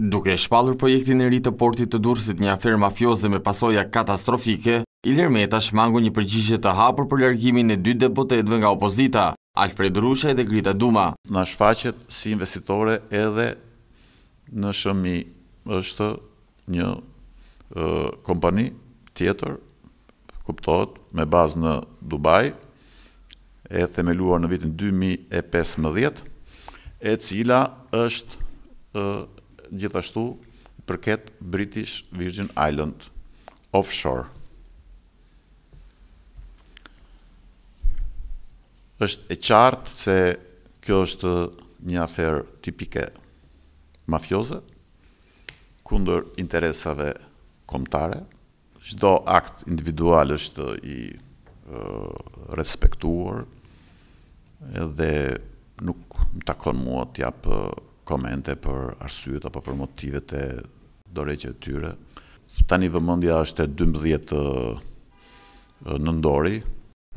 Duke shpalur projektin e ri të portit të dursit një aferë mafioze me pasoja katastrofike, Ilir Meta shmangu një përgjishë të hapur për largimin e dy depotetve nga opozita, Alfred Rusha edhe Grita Duma. Në shfaqet si investitore edhe në shëmi është një kompani tjetër, kuptohet, me bazë në Dubaj, e themeluar në vitin 2015, e cila është gjithashtu përket British Virgin Island offshore. Êshtë e qartë se kjo është një afer tipike mafioze, kundër interesave komtare, shdo akt individual është i respektuar, edhe nuk më takon mua të japë komente për arsyet apo për motivet e doreqe të tyre. Tani vëmëndja është e 12 nëndori.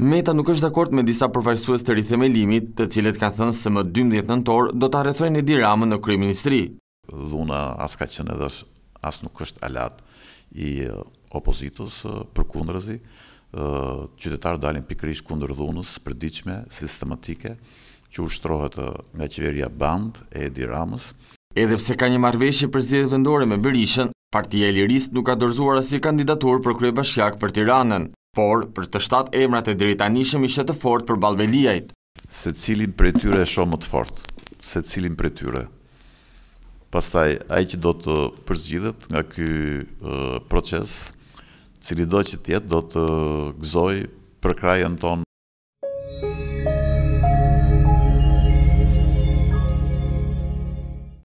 Meta nuk është dakord me disa përfajsues të rithemelimit të cilet ka thënë se më 12 nëntor do të arethojnë e diramën në kryeministri. Dhuna as ka qënë edhe as nuk është alat i opozitus për kundërëzi. Qytetarë dalin pikrish kundër dhunës për diqme, sistematike, që ushtrohet uh, nga qeveria band e Edi Ramës. Edhe pse ka një marveshje për zjedhë vendore me Berishën, partia e Liris nuk ka dorzuar asë i kandidatur për krej bashkjak për Tiranën, por për të shtatë emrat e dritanishëm ishe të fort për balbelijajt. Se cilin për tyre e shumë të fort, se cilin për tyre. Pastaj, i që do të përzgjidhet nga ky uh, proces, cili do që tjetë do të uh, gëzoj për krajën tonë